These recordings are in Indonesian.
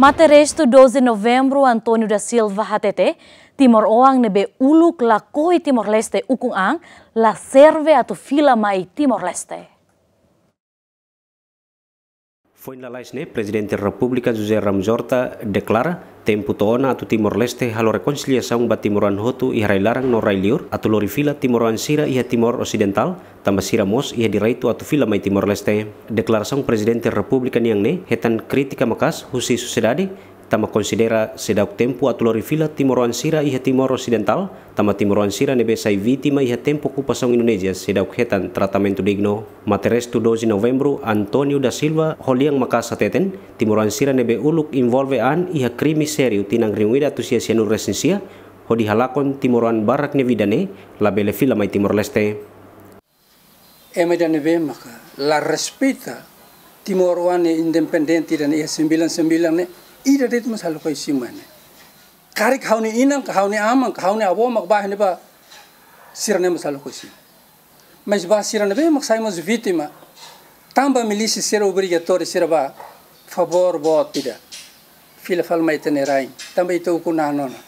Materes to 12 de novembro, Antonio da Silva HTT, Timor Oang nebe uluk la koi Timor Leste ukung ang, la serve atu fila mai Timor Leste. Foi na Laisne, presidente da República José Ramos Horta declara tempo toona atu Timor Leste halo rekonsiliasaun bat Timoran Hotu iha larang no rai liur atu lori vila Timoran Sira iha Timor Occidental tambah Sira Mos iha diraitu atu vila mai Timor Leste. Deklarasaun Presiden Republikan yang ne hetan kritika makas husi susedade tama considera sedau tempo atulori fila Timoruan Sira iha Timor residental tama Timoruan Sira nebe sai ma iha tempo kupasong Indonesia sedau hetan tratamento digno. materes Materestu dozi November Antonio da Silva holiang makasa teten, Timoruan Sira nebe uluk involve an iha krimi serio tinang ringuida tu sia sianur resensia, ho dihalakon Timoruan Barak nevidane, labele fila mai Timor Leste. Eh, nebe maka la respeta Timoruan independenti dan ia 99 ne ira de tum sal koi sim mane kari khauni inang khauni amang khauni abo mak ba hne ba sirne masal koi si. mas ba sirne be mak sai mas vítima tamba milícia ser obrigatória ser ba favor botida fila fal mai tenerai tamba itu kunanona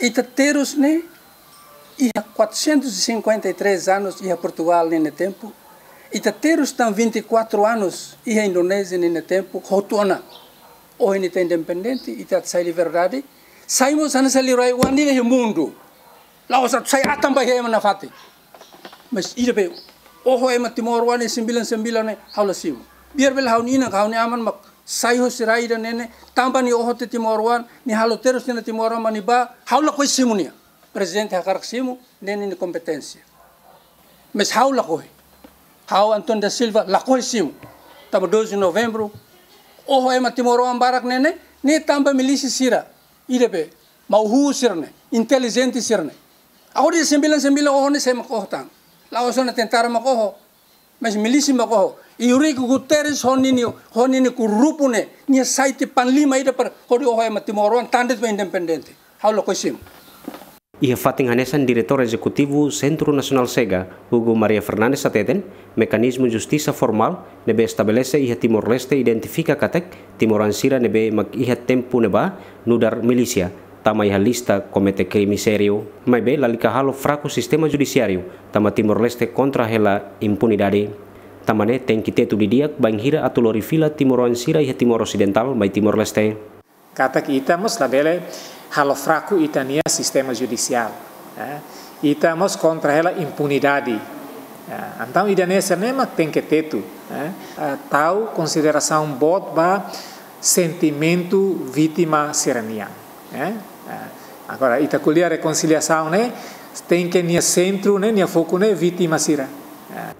ita terus ne ia 453 anos ia Portugal nene tempo ita terus tam 24 anos ia Indonésia nene tempo rotona ONT oh, independente ita sayli verdade saimo sana sali rai wandile he ya mundu lawsa say atamba he mana fati mas ida be oho e Timor wane sembilan sembilan haula simu biar bel haunina kauni aman mak sai ho sirai da nene tamba ni oho te timor wan ni halo terus ni timor wan ni ba haula koi simu ni presidente hakar simu nene ni kompetensia mas haula koi hau anton da Silva, koi corrigimos. Estava 12 November. oho ema timoro ambarak nene ne tamba milisi sira idebe mauhu sirne intelligenti sirne aku di sembilan sembilan oho ni saya makoh tang lawasona tentara makoho mas milisi makoho iuri ku guteris honi honini ku rupune ni saiti panlima ida per hodi oho ema timoro an tandit independente haulo kosim Ia fating Hanesan, Direktur Eksekutif Sentro Nasional SEGA, Hugo Maria Fernandes Ateten, mekanisme justisa formal nebe estabelece ia Timor-Leste identifika katek Timoransira nebe mak ia tempu neba nudar milisia tama ia lista komite krimi serio, maibe lalika halo fraku sistema judisiario, tama Timor-Leste kontra hela impunidade. Tamane tem que tetu didiak hira atau lori Timor Timoransira ia Timor Occidental mai Timor-Leste. Katak ita mus labele halo fraco itania sistema judicial. E eh? Itamos contra ela impunidade. Né? Então, itania cinema tem que ter tu. Né? Eh? Tal consideração bot ba sentimento vítima serenia. Né? Agora, a reconciliação, né? Tem que nia centro, né? Nia foco, né? Vítima serenia.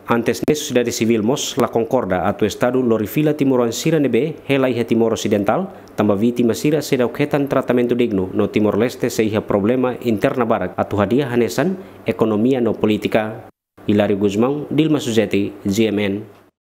Antes sudah di Sivil mos la Concorda, a tu estado Lorifila Timor Siranebe, helai y Timor Occidental, Viti masira seda uketan tratamento digno no Timor Leste se problema interna barak atau hadiah hanesan, ekonomia no politika. Hilario Guzmán, Dilma Suzeti, GMN.